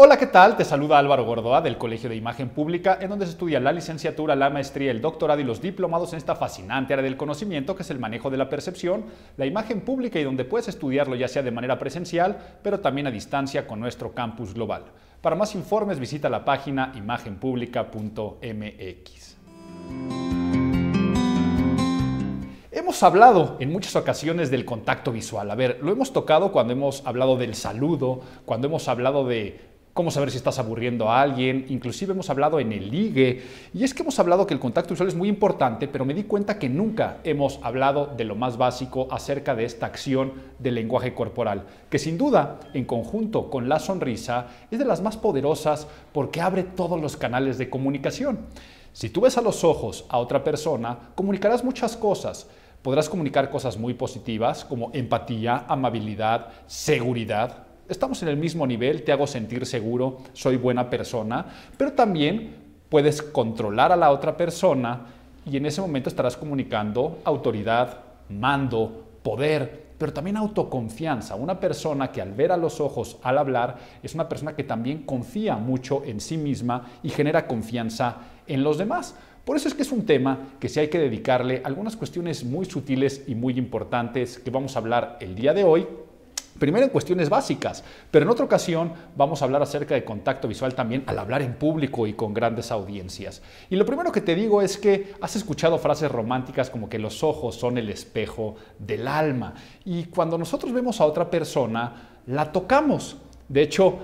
Hola, ¿qué tal? Te saluda Álvaro Gordoa del Colegio de Imagen Pública, en donde se estudia la licenciatura, la maestría, el doctorado y los diplomados en esta fascinante área del conocimiento que es el manejo de la percepción, la imagen pública y donde puedes estudiarlo ya sea de manera presencial, pero también a distancia con nuestro campus global. Para más informes visita la página imagenpublica.mx. Hemos hablado en muchas ocasiones del contacto visual. A ver, lo hemos tocado cuando hemos hablado del saludo, cuando hemos hablado de cómo saber si estás aburriendo a alguien, inclusive hemos hablado en el ligue, y es que hemos hablado que el contacto visual es muy importante, pero me di cuenta que nunca hemos hablado de lo más básico acerca de esta acción del lenguaje corporal, que sin duda, en conjunto con la sonrisa, es de las más poderosas porque abre todos los canales de comunicación. Si tú ves a los ojos a otra persona, comunicarás muchas cosas. Podrás comunicar cosas muy positivas como empatía, amabilidad, seguridad, estamos en el mismo nivel, te hago sentir seguro, soy buena persona, pero también puedes controlar a la otra persona y en ese momento estarás comunicando autoridad, mando, poder, pero también autoconfianza. Una persona que al ver a los ojos, al hablar, es una persona que también confía mucho en sí misma y genera confianza en los demás. Por eso es que es un tema que si hay que dedicarle algunas cuestiones muy sutiles y muy importantes que vamos a hablar el día de hoy Primero en cuestiones básicas, pero en otra ocasión vamos a hablar acerca de contacto visual también al hablar en público y con grandes audiencias. Y lo primero que te digo es que has escuchado frases románticas como que los ojos son el espejo del alma. Y cuando nosotros vemos a otra persona, la tocamos. De hecho,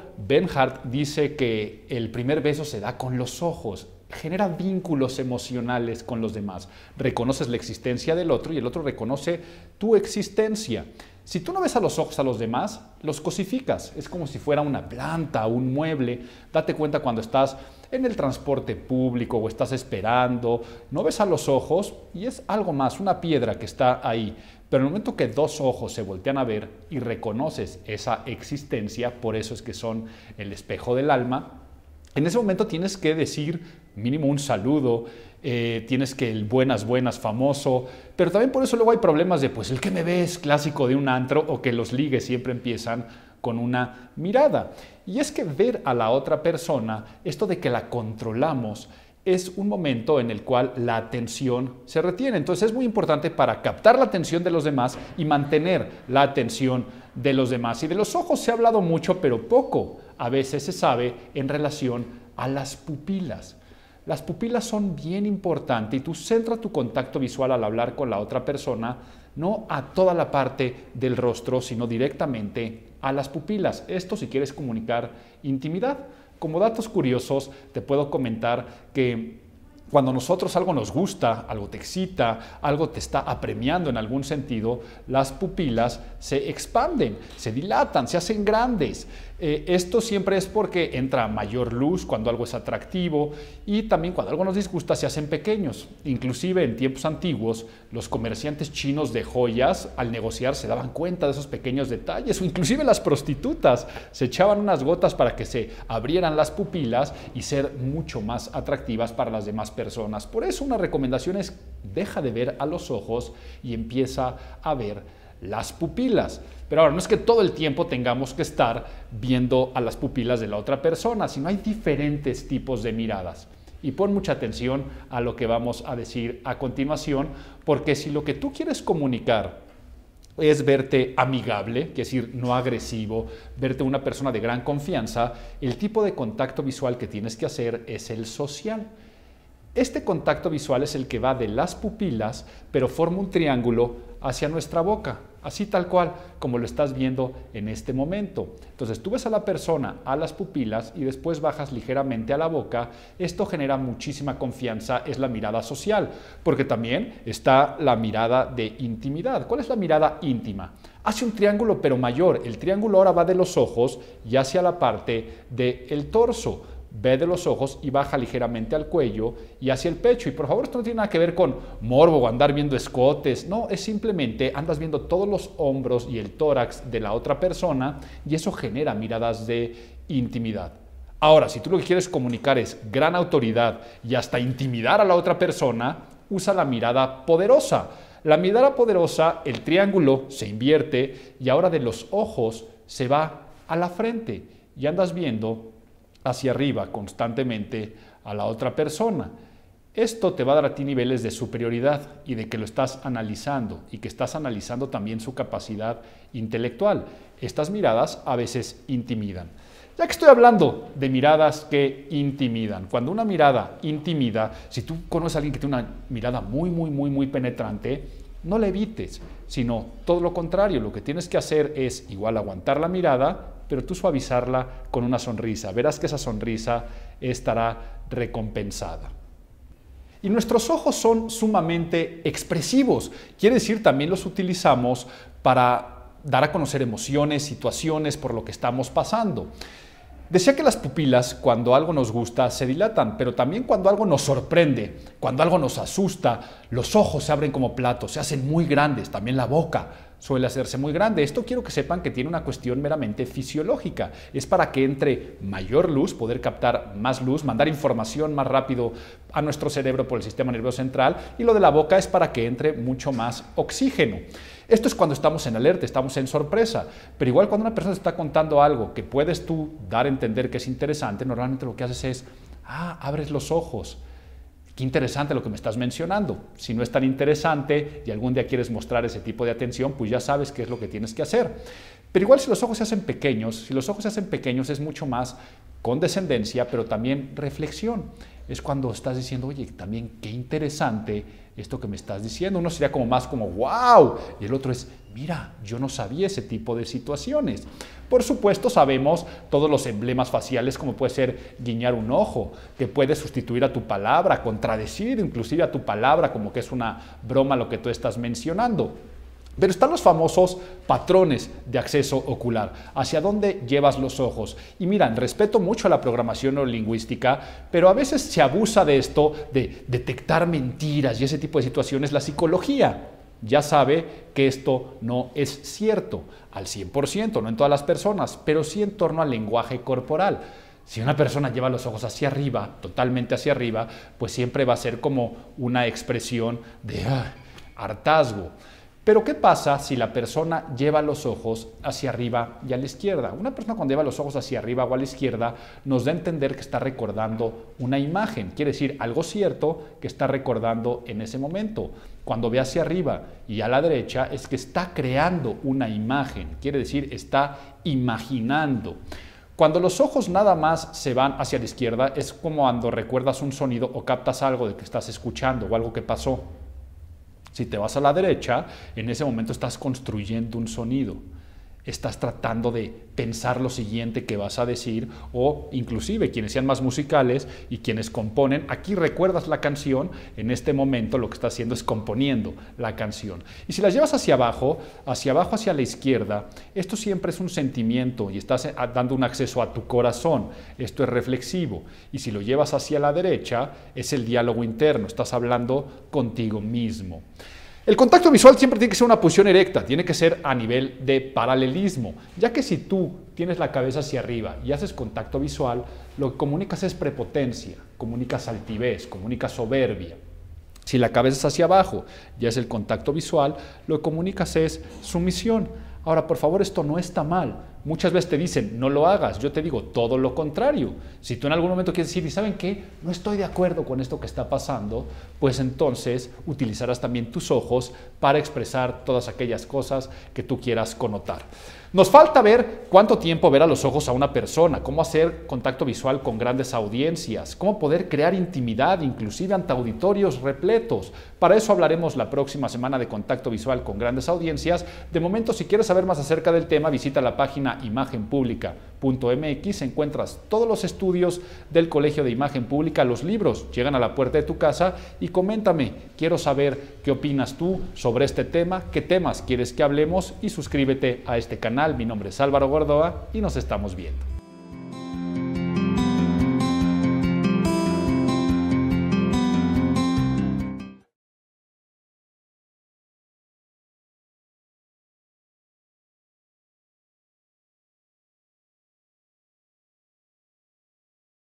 Hart dice que el primer beso se da con los ojos genera vínculos emocionales con los demás. Reconoces la existencia del otro y el otro reconoce tu existencia. Si tú no ves a los ojos a los demás, los cosificas. Es como si fuera una planta, un mueble. Date cuenta cuando estás en el transporte público o estás esperando, no ves a los ojos y es algo más, una piedra que está ahí. Pero en el momento que dos ojos se voltean a ver y reconoces esa existencia, por eso es que son el espejo del alma, en ese momento tienes que decir mínimo un saludo, eh, tienes que el buenas, buenas, famoso, pero también por eso luego hay problemas de, pues el que me ve es clásico de un antro o que los ligues siempre empiezan con una mirada. Y es que ver a la otra persona, esto de que la controlamos, es un momento en el cual la atención se retiene. Entonces es muy importante para captar la atención de los demás y mantener la atención de los demás. Y de los ojos se ha hablado mucho, pero poco a veces se sabe en relación a las pupilas. Las pupilas son bien importantes y tú centra tu contacto visual al hablar con la otra persona no a toda la parte del rostro, sino directamente a las pupilas. Esto si quieres comunicar intimidad. Como datos curiosos, te puedo comentar que cuando a nosotros algo nos gusta, algo te excita, algo te está apremiando en algún sentido, las pupilas se expanden, se dilatan, se hacen grandes. Eh, esto siempre es porque entra mayor luz cuando algo es atractivo y también cuando algo nos disgusta se hacen pequeños. Inclusive en tiempos antiguos los comerciantes chinos de joyas al negociar se daban cuenta de esos pequeños detalles o inclusive las prostitutas se echaban unas gotas para que se abrieran las pupilas y ser mucho más atractivas para las demás personas. Por eso una recomendación es deja de ver a los ojos y empieza a ver las pupilas. Pero ahora, no es que todo el tiempo tengamos que estar viendo a las pupilas de la otra persona, sino hay diferentes tipos de miradas. Y pon mucha atención a lo que vamos a decir a continuación, porque si lo que tú quieres comunicar es verte amigable, que es decir, no agresivo, verte una persona de gran confianza, el tipo de contacto visual que tienes que hacer es el social. Este contacto visual es el que va de las pupilas, pero forma un triángulo hacia nuestra boca así tal cual como lo estás viendo en este momento. Entonces tú ves a la persona a las pupilas y después bajas ligeramente a la boca. Esto genera muchísima confianza, es la mirada social, porque también está la mirada de intimidad. ¿Cuál es la mirada íntima? Hace un triángulo pero mayor. El triángulo ahora va de los ojos y hacia la parte del torso ve de los ojos y baja ligeramente al cuello y hacia el pecho. Y por favor, esto no tiene nada que ver con morbo o andar viendo escotes, no, es simplemente andas viendo todos los hombros y el tórax de la otra persona y eso genera miradas de intimidad. Ahora, si tú lo que quieres comunicar es gran autoridad y hasta intimidar a la otra persona, usa la mirada poderosa. La mirada poderosa, el triángulo se invierte y ahora de los ojos se va a la frente y andas viendo hacia arriba constantemente a la otra persona. Esto te va a dar a ti niveles de superioridad y de que lo estás analizando y que estás analizando también su capacidad intelectual. Estas miradas a veces intimidan. Ya que estoy hablando de miradas que intimidan, cuando una mirada intimida, si tú conoces a alguien que tiene una mirada muy, muy, muy, muy penetrante, no la evites, sino todo lo contrario, lo que tienes que hacer es igual aguantar la mirada, pero tú suavizarla con una sonrisa. Verás que esa sonrisa estará recompensada. Y nuestros ojos son sumamente expresivos, quiere decir también los utilizamos para dar a conocer emociones, situaciones por lo que estamos pasando. Decía que las pupilas, cuando algo nos gusta, se dilatan, pero también cuando algo nos sorprende, cuando algo nos asusta, los ojos se abren como platos, se hacen muy grandes, también la boca suele hacerse muy grande. Esto quiero que sepan que tiene una cuestión meramente fisiológica. Es para que entre mayor luz, poder captar más luz, mandar información más rápido a nuestro cerebro por el sistema nervioso central y lo de la boca es para que entre mucho más oxígeno. Esto es cuando estamos en alerta, estamos en sorpresa, pero igual cuando una persona está contando algo que puedes tú dar a entender que es interesante, normalmente lo que haces es, ah, abres los ojos Qué interesante lo que me estás mencionando. Si no es tan interesante y algún día quieres mostrar ese tipo de atención, pues ya sabes qué es lo que tienes que hacer. Pero igual si los ojos se hacen pequeños, si los ojos se hacen pequeños es mucho más condescendencia, pero también reflexión. Es cuando estás diciendo, oye, también qué interesante esto que me estás diciendo. Uno sería como más como, wow. Y el otro es, mira, yo no sabía ese tipo de situaciones. Por supuesto, sabemos todos los emblemas faciales, como puede ser guiñar un ojo, que puede sustituir a tu palabra, contradecir inclusive a tu palabra, como que es una broma lo que tú estás mencionando. Pero están los famosos patrones de acceso ocular, hacia dónde llevas los ojos. Y miran, respeto mucho a la programación neurolingüística, pero a veces se abusa de esto, de detectar mentiras y ese tipo de situaciones, la psicología ya sabe que esto no es cierto al 100%, no en todas las personas, pero sí en torno al lenguaje corporal. Si una persona lleva los ojos hacia arriba, totalmente hacia arriba, pues siempre va a ser como una expresión de ah, hartazgo. Pero ¿qué pasa si la persona lleva los ojos hacia arriba y a la izquierda? Una persona cuando lleva los ojos hacia arriba o a la izquierda nos da a entender que está recordando una imagen, quiere decir algo cierto que está recordando en ese momento. Cuando ve hacia arriba y a la derecha es que está creando una imagen, quiere decir está imaginando. Cuando los ojos nada más se van hacia la izquierda es como cuando recuerdas un sonido o captas algo de que estás escuchando o algo que pasó. Si te vas a la derecha, en ese momento estás construyendo un sonido estás tratando de pensar lo siguiente que vas a decir o inclusive quienes sean más musicales y quienes componen, aquí recuerdas la canción, en este momento lo que está haciendo es componiendo la canción. Y si la llevas hacia abajo, hacia abajo, hacia la izquierda, esto siempre es un sentimiento y estás eh, dando un acceso a tu corazón, esto es reflexivo. Y si lo llevas hacia la derecha, es el diálogo interno, estás hablando contigo mismo. El contacto visual siempre tiene que ser una posición erecta, tiene que ser a nivel de paralelismo, ya que si tú tienes la cabeza hacia arriba y haces contacto visual, lo que comunicas es prepotencia, comunicas altivez, comunicas soberbia. Si la cabeza es hacia abajo y es el contacto visual, lo que comunicas es sumisión. Ahora, por favor, esto no está mal. Muchas veces te dicen, no lo hagas. Yo te digo todo lo contrario. Si tú en algún momento quieres decir, ¿y saben qué? No estoy de acuerdo con esto que está pasando, pues entonces utilizarás también tus ojos para expresar todas aquellas cosas que tú quieras connotar. Nos falta ver cuánto tiempo ver a los ojos a una persona, cómo hacer contacto visual con grandes audiencias, cómo poder crear intimidad, inclusive ante auditorios repletos. Para eso hablaremos la próxima semana de contacto visual con grandes audiencias. De momento, si quieres saber más acerca del tema, visita la página imagenpublica.mx encuentras todos los estudios del Colegio de Imagen Pública, los libros llegan a la puerta de tu casa y coméntame, quiero saber qué opinas tú sobre este tema, qué temas quieres que hablemos y suscríbete a este canal. Mi nombre es Álvaro Gordoa y nos estamos viendo.